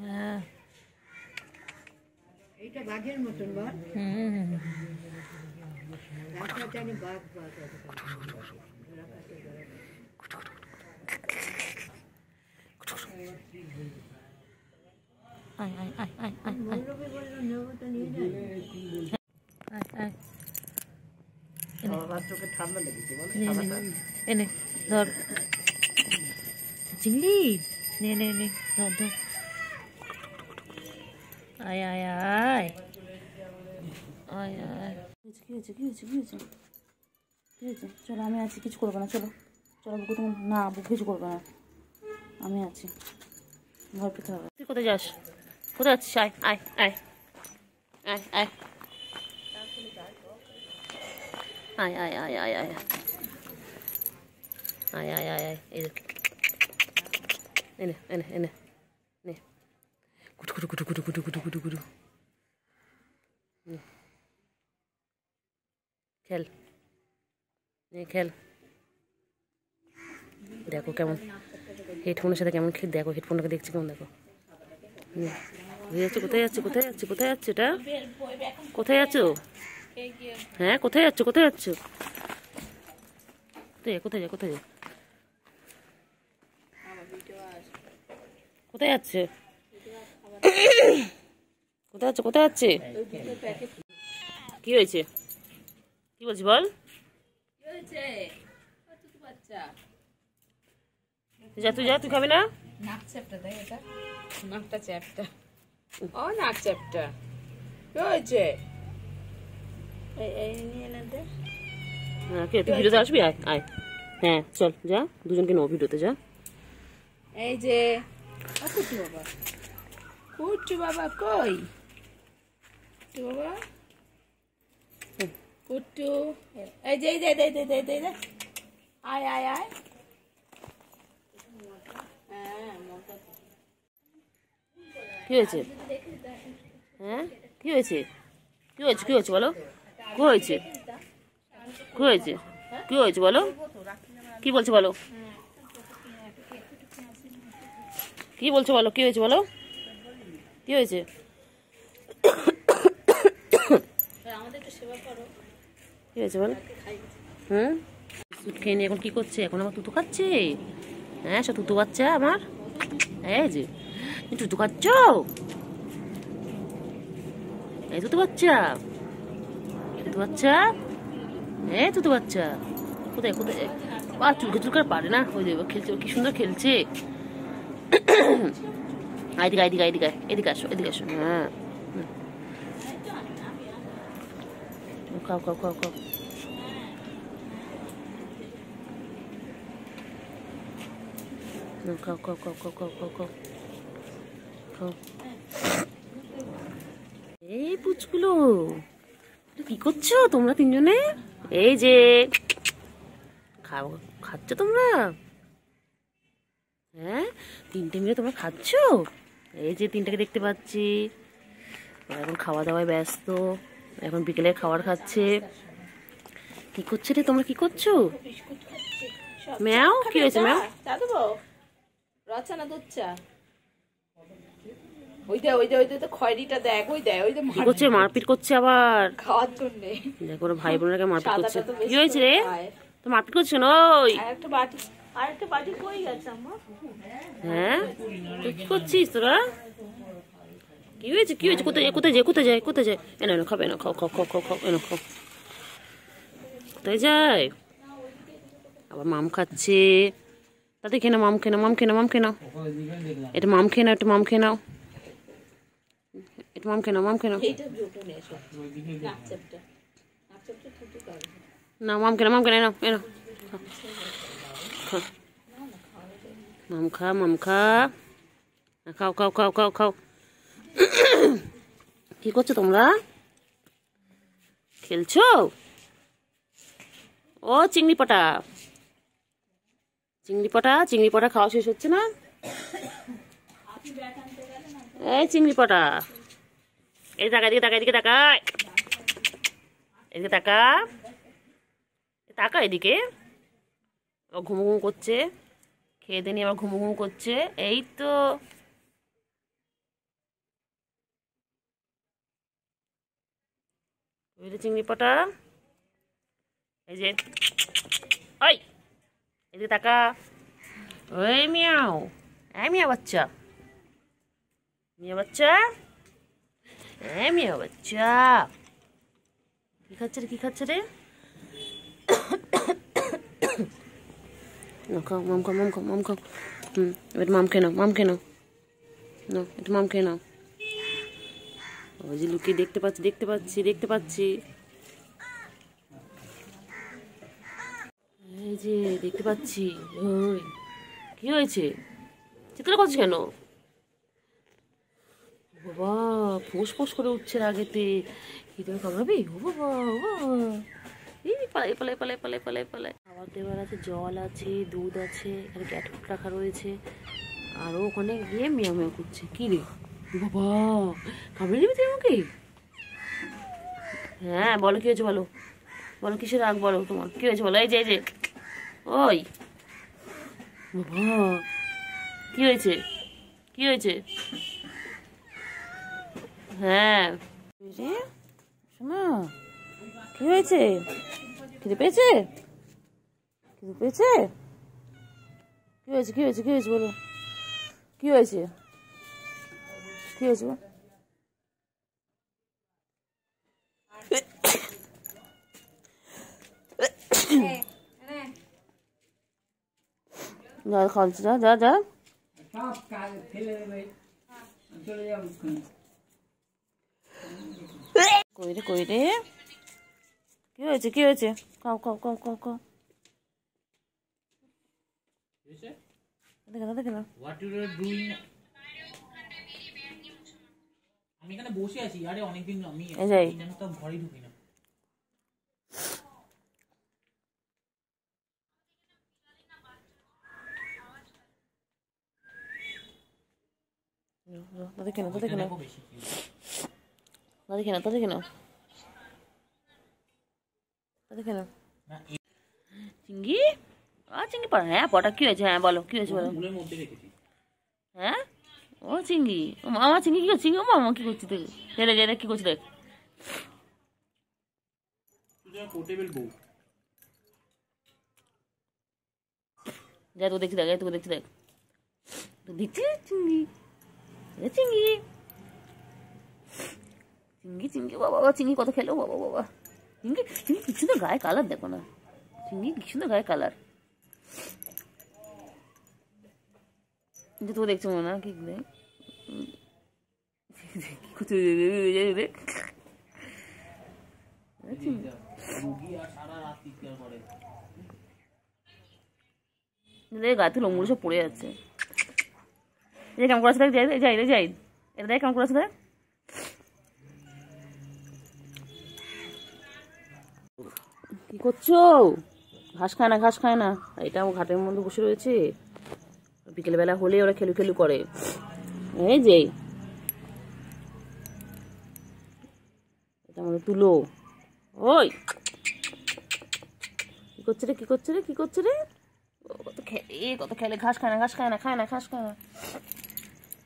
হ্যাঁ ঠান্ডা লেগেছে এনে ধর চিংড়ি নে নে নে ধর ধর আয় আয় আয় আয় আয় আয় আয় আয় আয় আয় আয় আয় আয় চলো আমি আছি কিছু করবো না চলো চলো আয় আয় না আয় কিছু করবে আয় আমি আছি আয় আয় আয় তুই কোথায় যাস কোথায় আয় আয় আয় আয় আয় আয় আয় আয় আয় আয় আয় আয় আয় আয় আয় এই এনে এনে এনে নে কুটু কুটু কুটু কুটু কুটু কুটু কুটু কুটু খেল নে খেল দেখো কেমন হেডফোনের সাথে কেমন দেখো হেডফোনটাকে দেখছি কেমন দেখো কোথায় যাচ্ছে কোথায় যাচ্ছে কোথায় যাচ্ছে এটা কোথায় যাচ্ছ হ্যাঁ কোথায় যাচ্ছ কোথায় যাচ্ছ কোথায় কোথায় যা কোথায় যা কোথায় যাচ্ছে কোথায় আছে কোথায় যাচ্ছে কি হয়েছে কি বলছি বল যা তুই যা তুই খাবি না চ্যাপটা হ্যাঁ, তুই আসবি আয় আয় হ্যাঁ চল যা দুজনকে নো যা এই যে কুটু বাবা কুটু বাবা কই কুটু বাবা কুটু এই যে এই যে দে দে দে দে আয় আয় আয় হ্যাঁ, কি হয়েছে হ্যাঁ কি হয়েছে কি হয়েছে কি হয়েছে বলো কি হয়েছে কি হয়েছে কি হয়েছে বলো কি বলছে বলো কি বলছো বলো কি হয়েছে বলো কি হয়েছে হয়েছে বলো হুম দুধ খেয়ে এখন করছে এখন আমার হ্যাঁ সে বাচ্চা আমার এই যে এই বাচ্চা বাচ্চা এই বাচ্চা কোথায় কোথায় চুলকে পারে না ওই খেলছে কি সুন্দর খেলছে এদিকে এদিকে এদিকে এদিকে আসো এদিকে আসো হ্যাঁ খাও খাও খাও খাও খাও খাও খাও খাও খাও খাও খাও খাও এই পুচগুলো কি করছো তোমরা তিনজনে এই যে খাও খাচ্ছ তোমরা হ্যাঁ তিনটে মিলে তোমরা খাচ্ছ এই যে তিনটাকে দেখতে পাচ্ছি এখন খাওয়া দাওয়ায় ব্যস্ত এখন বিকেলে খাবার খাচ্ছে কি করছে রে তোমরা কি করছো ম্যাও কি হয়েছে ম্যাও রচনা দুধ ওই দে ওই দে ওই তো খয়রিটা দেখ ওই দে ওই দে করছে মারপিট করছে আবার খাওয়ার দেখো ভাই বোনেরা মারপিট করছে কি হয়েছে রে তো মারপিট করছো না ওই হ্যাঁ করছিস তোরা কি হয়েছে কি হয়েছে কোথায় কোথায় যায় কোথায় যায় কোথায় যায় এনে খাবে এনে খাও খাও খাও খাও খাও এনে খাও কোথায় যায় আবার মাম খাচ্ছে তাতে খেয়ে নাও মাম খেয়ে মাম খেয়ে নাও মাম এটা মাম খেয়ে একটু মাম খেয়ে একটু মাম খেয়ে নাও মাম খেয়ে না মাম খেয়ে নাও মাম খেয়ে নাও এনো এনো মামখা মামখা খাও খাও খাও খাও খাও কি তোমরা ও চিংড়ি পটা চিংড়ি পটা চিংড়ি পটা খাওয়া শেষ হচ্ছে না এই চিংড়ি পটা এই টাকা এদিকে টাকা এদিকে টাকা এদিকে টাকা টাকা এদিকে আবার ঘুমু ঘুমু করছে খেয়ে দিয়ে আবার ঘুমু ঘুমু করছে এই তো চিংড়ি পটা এই যে ওই এই যে টাকা ওই মিয়াও হ্যাঁ মিয়া বাচ্চা মিয়া বাচ্চা হ্যাঁ মিয়া বাচ্চা কী খাচ্ছে রে কী খাচ্ছে রে Komm, Mom, komm, Mom, komm, Mom, komm. Hm, mit Mom কেন Mom কেন No, এটা Mom কেন ওই যে লুকিয়ে দেখতে পাচ্ছি দেখতে পাচ্ছি দেখতে পাচ্ছি এই যে দেখতে পাচ্ছি ওই কি হয়েছে চিৎকার করছিস কেন বাবা ফোঁস ফোঁস করে উঠছে আগেতে কি তোর কামড়াবি ও বাবা ও বাবা এই পালাই পালাই পালাই পালাই পালাই পালাই খাবার দেওয়ার আছে জল আছে দুধ আছে এখানে ক্যাটফুড রাখা রয়েছে আরও ওখানে গিয়ে মিয়া মিয়া করছে কী রে বাবা কামড়ে নেবে তুই আমাকে হ্যাঁ বলো কী হয়েছে বলো বলো কিসে রাগ বলো তোমার কী হয়েছে বলো এই যে যে ওই বাবা কী হয়েছে কী হয়েছে হ্যাঁ কী হয়েছে খেতে পেয়েছে পেয়েছে কী হয়েছে কী হয়েছে কী হয়েছে বলো কী হয়েছে কী হয়েছে যা খাওয়াচ্ছি যা যা যা কই রে কই রে কি হয়েছে কি হয়েছে খাও খাও খাও খাও খাও হোয়াট ইউ আর ডুইং আমি এখানে বসে আছি আরে অনেকদিন আমি যেন তো ঘরে ঢুকি না তাদের কেন তাদের কেন তাদের কেন তাদের কেন তাদের কেন চিঙ্গি চিংড়ি পাড়া হ্যাঁ পটা কি হয়েছে হ্যাঁ বলো কি হয়েছে বলো হ্যাঁ ও চিঙ্গি ও মামা চিঙ্গি কি চিংড়ি ও মামা কি করছি দেখ রে গেলে কি করছি দেখ যা তোকে দেখছি দেখ তোকে দেখছি দেখ তুই দেখছি চিংড়ি চিংড়ি চিঙ্গি চিঙ্গি বাবা বাবা চিঙ্গি কত খেলো বাবা বাবা চিংড়ি চিংড়ি কিছু তো গায়ে কালার দেখো না চিঙ্গি কিছু তো গায়ে কালার যে তো দেখছো মনে লোমগুলো সব পড়ে যাচ্ছে এই কাম করেছে দেখ যাই যাই যাই এটা দেখ কাম করেছে দেখ কি করছো ঘাস খায় না ঘাস খায় না এটা ও ঘাটের মধ্যে বসে রয়েছে বিকেলবেলা হলে ওরা খেলু খেলু করে এই যে এটা আমাদের তুলো ওই কি করছে রে কি করছে রে কি করছে রে কত খেলে কত খেলে ঘাস খায় না ঘাস খায় না খায় না ঘাস খায় না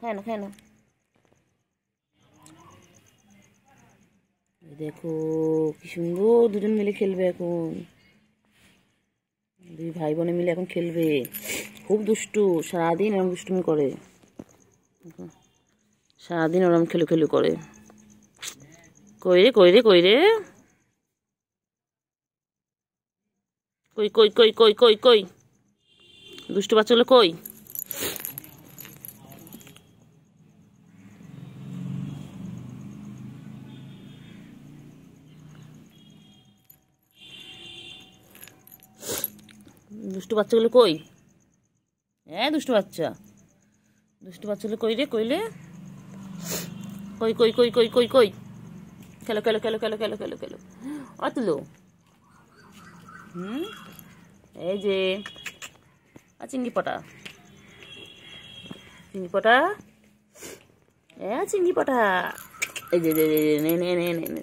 খায় না খায় না দেখো কি সুন্দর দুজন মিলে খেলবে এখন দুই ভাই বোনে মিলে এখন খেলবে খুব দুষ্টু সারাদিন এরম দুষ্টুমি করে সারাদিন ওরম খেলু খেলু করে কই রে কই রে কই রে কই কই কই কই কই কই দুষ্টু বাচ্চাগুলো কই দুষ্টু বাচ্চাগুলো কই হ্যাঁ দুষ্টু বাচ্চা দুষ্টু বাচ্চাগুলো কই রে কইলে কই কই কই কই কই কই খেলো খেলো খেলো খেলো খেলো খেলো খেলো অতলো হুম এই যে চিংড়ি পটা চিংড়ি পটা এ চিংড়ি পটা এই যে নে নে নে নে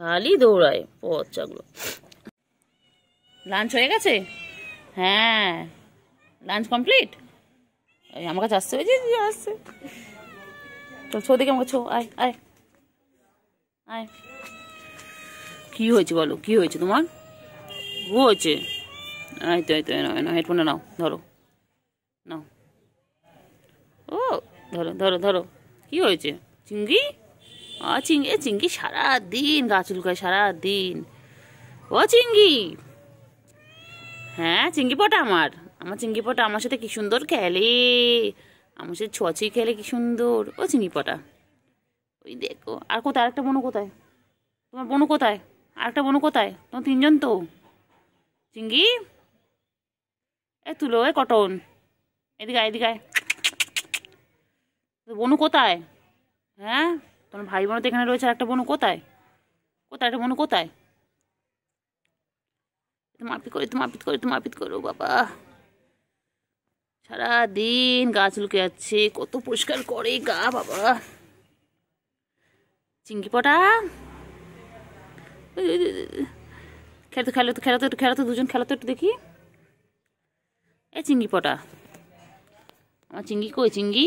খালি দৌড়ায় পচাগুলো লাঞ্চ হয়ে গেছে হ্যাঁ লাঞ্চ কমপ্লিট আমার কাছে আসছে ওই যে আসছে চল ছো দেখে আমাকে ছো আয় আয় আয় কী হয়েছে বলো কী হয়েছে তোমার ও হয়েছে এই তো এই তো এনো এনো হেডফোনটা নাও ধরো নাও ও ধরো ধরো ধরো কী হয়েছে চিংড়ি চিঙ্গি এ চিঙ্কি সারাদিন গা চুলকায় সারাদিন ও চিঙ্গি হ্যাঁ চিঙ্গি পটা আমার আমার চিঙ্গি পটা আমার সাথে কি সুন্দর খেলে আমার সাথে ছচি খেলে কি সুন্দর ও চিঙ্গি পটা ওই দেখো আর কোথায় আরেকটা বনু কোথায় তোমার বনু কোথায় আরেকটা বনু কোথায় তোমার তিনজন তো চিঙ্গি এ তুলো এ কটন এদিকে এদিকে বনু কোথায় হ্যাঁ তোমার ভাই বোনও তো এখানে রয়েছে আর একটা বোন কোথায় কোথায় একটা বোন কোথায় মাপিত করে তুমি মাপিত করে তুমি মাপিত করো বাবা সারাদিন গাছ লুকে যাচ্ছে কত পরিষ্কার করে গা বাবা চিংকি পটা খেলতে খেলো তো খেলাতে একটু খেলাতে দুজন খেলাতে একটু দেখি এ চিংকি পটা আমার চিঙ্গি কই চিঙ্গি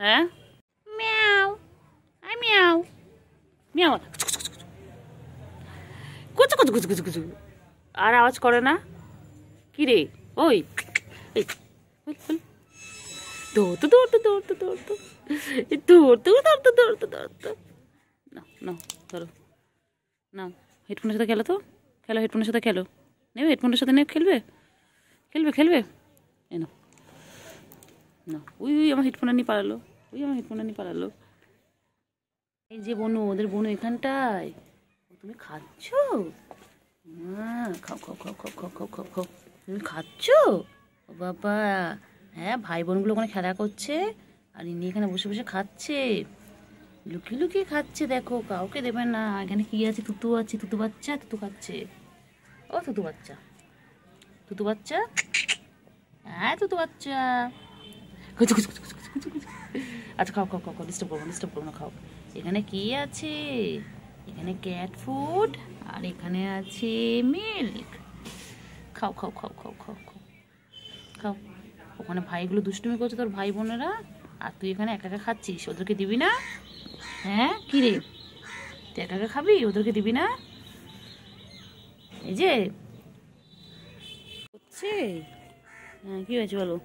Huh? Meow. I meow. Meow. কুচু কুচু কুচু কুচু কুচু আর আওয়াজ করে না কি রে ওই দৌড়তো দৌড়তো দৌড়তো দৌড়তো দৌড়তো দৌড়তো দৌড়তো দৌড়তো না না ধরো না হেডফোনের সাথে খেলো তো খেলো হেডফোনের সাথে খেলো নেবে হেডফোনের সাথে নেবে খেলবে খেলবে খেলবে এ এনো না উই উই আমার হেডফোন আনি পালালো উই আমার হেডফোন আনি পালালো এই যে বনু ওদের বনু এখানটায় তুমি খাচ্ছ খাও খাও খাও খাও খাও খাও খাও খাও তুমি খাচ্ছ ও বাবা হ্যাঁ ভাই বোনগুলো ওখানে খেলা করছে আর ইনি এখানে বসে বসে খাচ্ছে লুকিয়ে লুকিয়ে খাচ্ছে দেখো কাউকে দেবে না এখানে কি আছে তুতু আছে তুতু বাচ্চা তুতু খাচ্ছে ও তুতু বাচ্চা তুতু বাচ্চা হ্যাঁ তুতু বাচ্চা আচ্ছা খাও খাও খাও খাও ডিস্টার্ব করবো ডিস্টার্ব করবো না খাও এখানে কি আছে এখানে ক্যাট ফুড আর এখানে আছে মিল্ক খাও খাও খাও খাও খাও খাও খাও ওখানে ভাইগুলো দুষ্টুমি করছে তোর ভাই বোনেরা আর তুই এখানে একা একা খাচ্ছিস ওদেরকে দিবি না হ্যাঁ কী রে তুই একা একা খাবি ওদেরকে দিবি না এই যে হচ্ছে হ্যাঁ কী হয়েছে বলো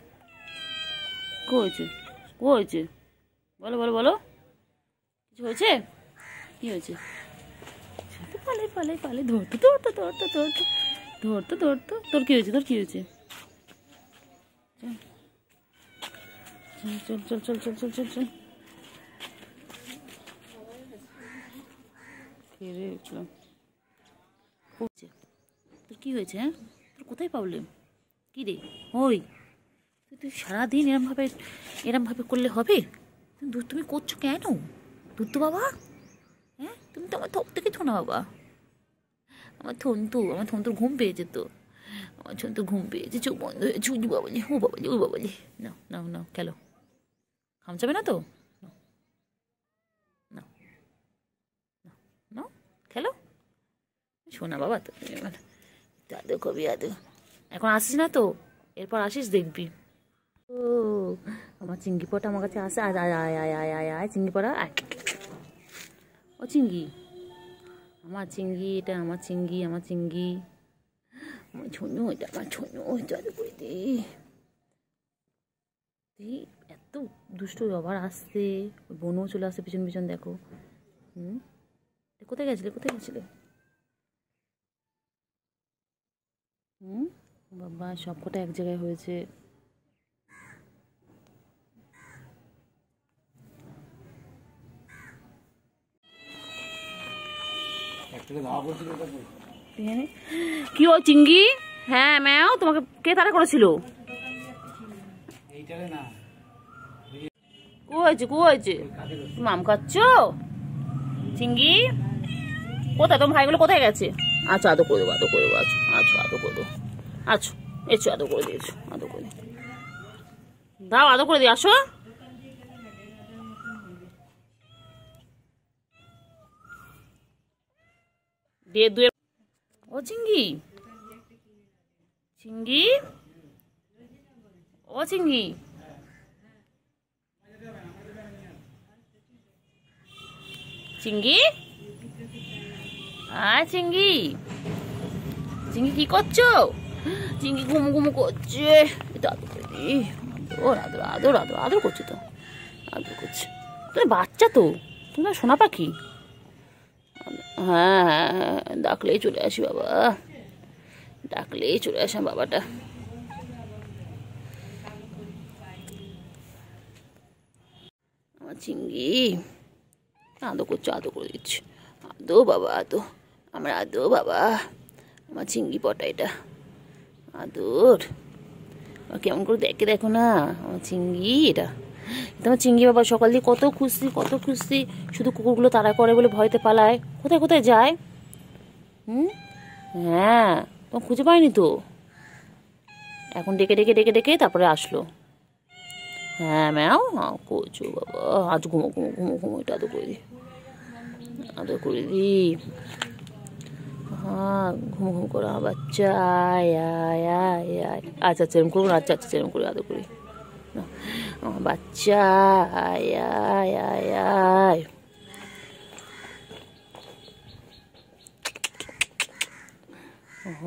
হয়েছে কো হয়েছে বলো বলো বলো কিছু হয়েছে কী হয়েছে পালে পালে পালে ধরতো ধরতো ধরতো ধরতো ধরতো ধরতো তোর কী হয়েছে তোর কী হয়েছে চল চল চল চল চল চল চল ফিরে তোর কী হয়েছে হ্যাঁ তোর কোথায় প্রবলেম কী রে ওই তুই সারাদিন এরমভাবে এরমভাবে করলে হবে দুধ তুমি করছো কেন দুধ তো বাবা হ্যাঁ তুমি তো আমার থপ থেকে না বাবা আমার থন্তু আমার থন্তুর ঘুম পেয়েছে তো আমার থন্তু ঘুম পেয়েছে চোখ বন্ধ হয়েছে উজু বাবালি ও বাবালি ও যে না না না খেলো খামচাবে না তো শোনা বাবা তো দাদু কবি আদু এখন আসিস না তো এরপর আসিস দেখবি ও আমার চিংড়ি পটা আমার কাছে আসে আয় আয় আয় আয় আয় আয় আয় চিঙ্গি পটা আয় ও চিঙ্গি আমার চিঙ্গি এটা আমার চিঙ্গি আমার চিঙ্গি আমার ছোনো এটা আমার ছোনো জলে করে দে এত দুষ্ট আবার আসছে বোনও চলে আসছে পিছন পিছন দেখো হুম কোথায় গেছিলে কোথায় গেছিলে হুম বাবা সব কটা এক জায়গায় হয়েছে কি ও চিঙ্গি হ্যাঁ ম্যাও তোমাকে কে তারা করেছিল কু হয়েছে কু হয়েছে তুমি আম খাচ্ছ চিঙ্গি কোথায় তোমার ভাইগুলো কোথায় গেছে আচ্ছা আদো করে দেবো আদো করে দেবো আচ্ছা আচ্ছা আদো করে দেবো আচ্ছা এসো আদো করে দিয়েছো আদো করে দাও আদো করে দিয়ে আসো দিয়ে দুয়ে ও চিঙ্গি চিঙ্গি ও চিঙ্গি চিঙ্গি আ চিঙ্গি চিঙ্গি কি করছো চিঙ্গি ঘুম ঘুম করছে আদর আদর আদর আদর করছে তো আদর করছে তোর বাচ্চা তো তোমরা সোনা পাখি হ্যাঁ হ্যাঁ, হ্যাঁ হ্যাঁ ডাকলেই চলে আসি বাবা ডাকলেই চলে আসাম বাবাটা আমার চিঙ্গি আদো করছো আদো করে দিচ্ছি আদো বাবা আদো আমার আদো বাবা আমার চিঙ্গি পটা এটা আদর কেমন করে দেখে দেখো না আমার চিঙ্গি এটা তোমার চিংড়ি বাবা সকাল দিয়ে কত খুশি কত খুশি শুধু কুকুরগুলো তারা করে বলে ভয়তে পালায় কোথায় কোথায় যায় হুম হ্যাঁ তোমার খুঁজে পায়নি তো এখন ডেকে ডেকে ডেকে ডেকে তারপরে আসলো হ্যাঁ ম্যাও হ্যাঁ কচু বাবা আজ ঘুমো ঘুমো ঘুমো ঘুমো এটা আদৌ করে দি আদৌ করে দি হ্যাঁ ঘুম ঘুম করে বাচ্চা আয় আয় আয় আয় আচ্ছা আচ্ছা এরকম করবো আচ্ছা, আচ্ছা আচ্ছা এরকম করে আদৌ করি আমার বাচ্চা আয় আয় আয়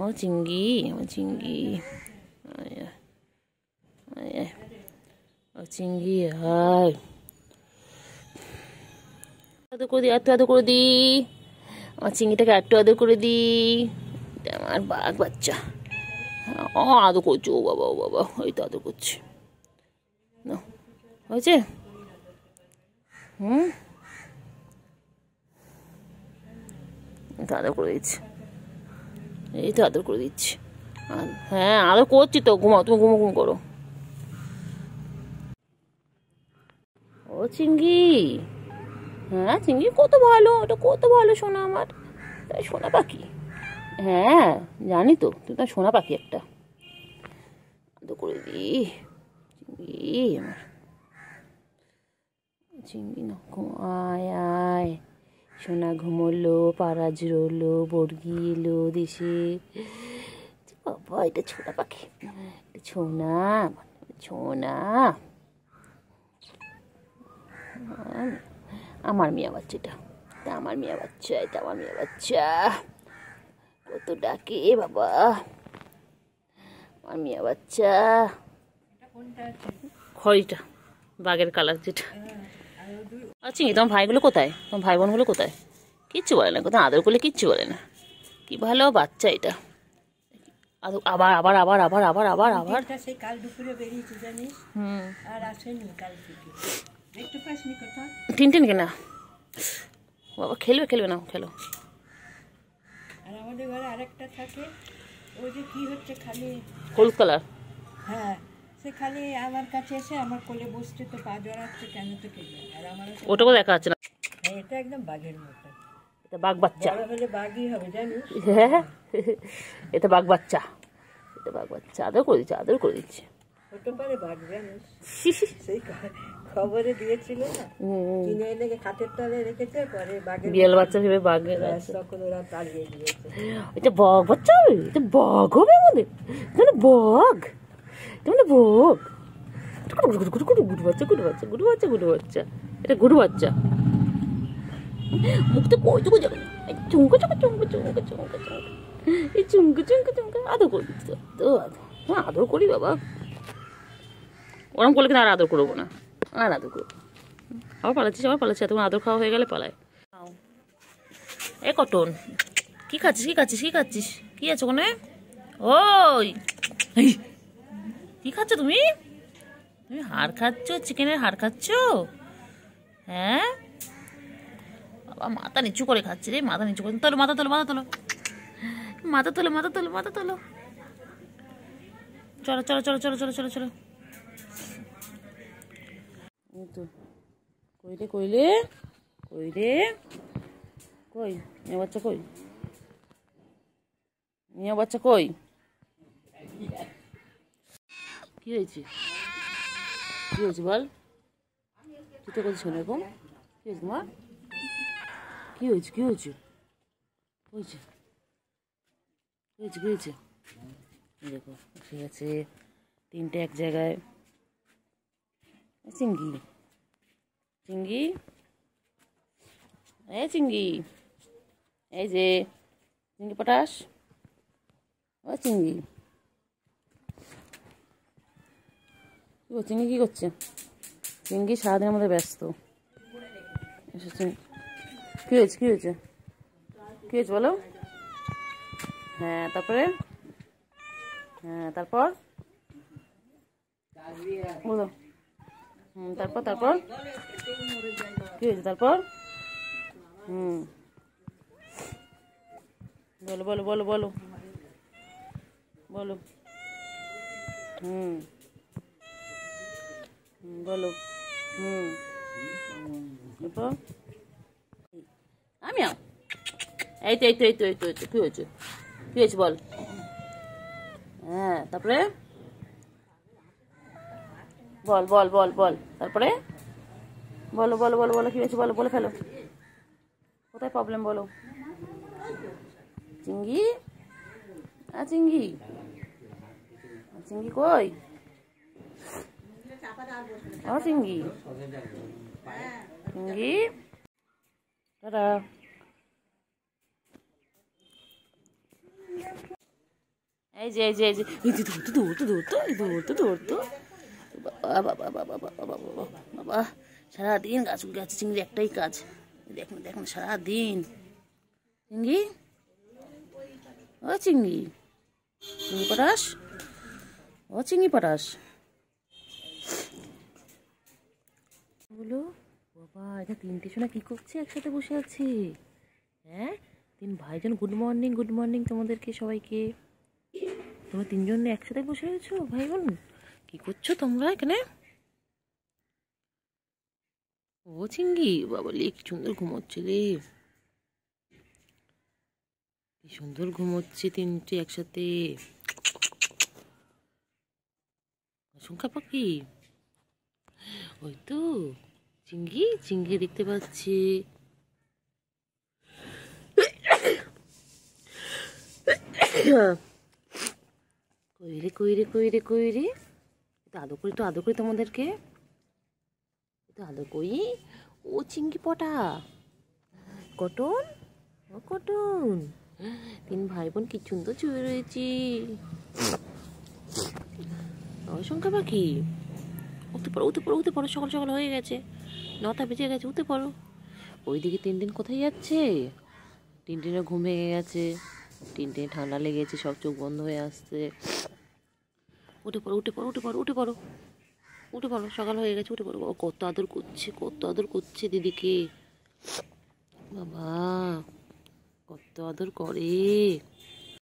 ও চিঙ্গি আমার চিঙ্গি ও চিঙ্গি আয় আদর করে দিই একটু আদর করে দিই আমার চিংড়িটাকে একটু আদর করে দিই আমার বাঘ বাচ্চা হ্যাঁ, ও আদর করছে ও বাবা ও বাবা ওই তো আদর করছে হয়েছে হুম তো আদর করে দিচ্ছি এই তো আদর করে দিচ্ছি হ্যাঁ আদর করছি তো ঘুমাও তুমি ঘুমো ঘুম করো ও চিঙ্গি হ্যাঁ চিঙ্গি কত ভালো ওটা কত ভালো সোনা আমার সোনা পাখি হ্যাঁ জানি তো তুই তো সোনা পাখি একটা আদর করে দি চিংড়ি আমার চিংড়ি না আয় আয় সোনা ঘুমোলো পাড়া জুড়োলো বর্গি এলো দেশে বাবা এটা ছোনা পাখি ছোনা ছোনা আমার মেয়া বাচ্চাটা তা আমার মেয়া বাচ্চা এটা আমার মেয়া বাচ্চা কত ডাকে বাবা আমার মেয়া বাচ্চা খড়িটা বাঘের কালার যেটা আর আচ্ছা, তোমার ভাইগুলো কোথায় তোমার ভাই বোনগুলো কোথায় কিচ্ছু বলে না কোথায় আদর করলে কিচ্ছু বলে না কি ভালো বাচ্চা এটা আবার আবার আবার আবার আবার আবার আবার সেই কাল টিনটিন কেনা বাবা খেলবে খেলবে না খেলো আর আমাদের ঘরে আরেকটা থাকে ওই যে কি হচ্ছে খালি হলুদ কালার হ্যাঁ সে খালি আমার কাছে এসে আমার কোলে বসছে তো পা জড়াচ্ছে কেন তো কে আর আমার ওটাও দেখা যাচ্ছে না হ্যাঁ এটা একদম বাঘের মতো এটা বাঘ বাচ্চা বড় হলে বাঘই হবে জানিস হ্যাঁ এটা বাঘ বাচ্চা এটা বাঘ বাচ্চা আদর করে দিচ্ছে আদর করে দিচ্ছে হতে পারে বাঘ জানিস সেই খবরে দিয়েছিল না কিনে এনে খাটের তলে রেখেছে পরে বাঘে বিয়াল বাচ্চা ভেবে বাঘে তখন ওরা তাড়িয়ে দিয়েছে এটা বাঘ বাচ্চা এটা বাঘ হবে আমাদের বগ তেমন ভোগ গুডু বাচ্চা গুডু বাচ্চা গুডু বাচ্চা গুডু বাচ্চা এটা গুডু বাচ্চা মুখটা কই চুকু যাবে চুমকো চুমকো চুমকো চুমকো চুমকো চুমকো এই চুমকো চুমকো চুমকো আদর করে দিচ্ছে তো আদর করি বাবা ওরম করলে কিন্তু আর আদর করবো না আর আদর করবো আবার পালাচ্ছিস আবার পালাচ্ছিস তোমার আদর খাওয়া হয়ে গেলে পালায় এ কটন কি খাচ্ছিস কি খাচ্ছিস কি খাচ্ছিস কি আছে ওখানে ওই কি খাচ্ছ তুমি তুমি হাড় খাচ্ছ চিকেনের হাড় খাচ্ছ হ্যাঁ বাবা মাথা নিচু করে খাচ্ছে রে মাথা নিচু করে তোলো মাথা তোলো মাথা তোলো মাথা তোলো মাথা তোলো মাথা তোলো চলো চলো চলো চলো চলো চলো চলো তো কইলে কইলে কইলে কই মেয়ে বাচ্চা কই মেয়ে বাচ্চা কই কী কী হয়েছে বল তো কী হয়েছে কী হয়েছে কী কী হয়েছে দেখো ঠিক আছে তিনটে এক জায়গায় চিঙ্গি চিঙ্গি এই চিঙ্গি এই যে চিংড়ি পটাশ ও চিংড়ি কী করছে কী করছে চিঙ্গি সারাদিনের মধ্যে ব্যস্ত কী হয়েছে কী হয়েছে কী হয়েছে বলো হ্যাঁ তারপরে হ্যাঁ তারপর বলো হম তারপর তারপর কী হয়েছে তারপর হুম বলো বলো বলো বলো বলো হুম বলো হুম আমি এই তো এই তো এই তো এই তো কি হয়েছে কি হয়েছে বল হ্যাঁ তারপরে বল বল বল বল তারপরে বলো বলো বলো বলো কি হয়েছে বলো বলে ফেলো কোথায় প্রবলেম বলো চিঙ্গি আর চিঙ্গি চিঙ্গি কই ও চিঙ্গি চিঙ্গি দাদা এই যে এই যে এই যে এই যে ধরতো ধরতো ধরতো এই ধরতো ধরতো বাবা বাবা বাবা বাবা বাবা সারাদিন গাছ গাছে চিংড়ি একটাই কাজ দেখুন দেখুন সারাদিন চিঙ্গি ও চিংড়ি চিংড়ি পড়াস ও চিংড়ি পড়াস পাখিগুলো বাবা এটা তিনটে সোনা কী করছে একসাথে বসে আছে হ্যাঁ তিন ভাইজন গুড মর্নিং গুড মর্নিং তোমাদেরকে সবাইকে তোমরা তিনজন একসাথে বসে আছো ভাই বোন কী করছো তোমরা এখানে ও চিঙ্গি বাবা কি সুন্দর ঘুমোচ্ছে রে কি সুন্দর ঘুমোচ্ছে তিনটে একসাথে সংখ্যা পাখি ওই তো চিংড়ি চিংড়ি দেখতে পাচ্ছি কইরে কইরে কইরে কইরে তো আদো করি তো আদো করি তোমাদেরকে তো আদো করি ও চিংড়ি পটা কটন ও কটন তিন ভাই বোন কি সুন্দর চুয়ে রয়েছি অসংখ্যা পাখি উঠতে পারো উঠতে পারো উঠতে পারো সকাল সকাল হয়ে গেছে নটা বেজে গেছে উঠতে পারো ওইদিকে দিন কোথায় যাচ্ছে টিনটিনের ঘুম ভেঙে গেছে দিনে ঠান্ডা লেগেছে সব চোখ বন্ধ হয়ে আসছে উঠে পড়ো উঠে পড়ো উঠে পড়ো উঠে পড়ো উঠে পড়ো সকাল হয়ে গেছে উঠে পড়ো কত আদর করছে কত আদর করছে দিদিকে বাবা কত আদর করে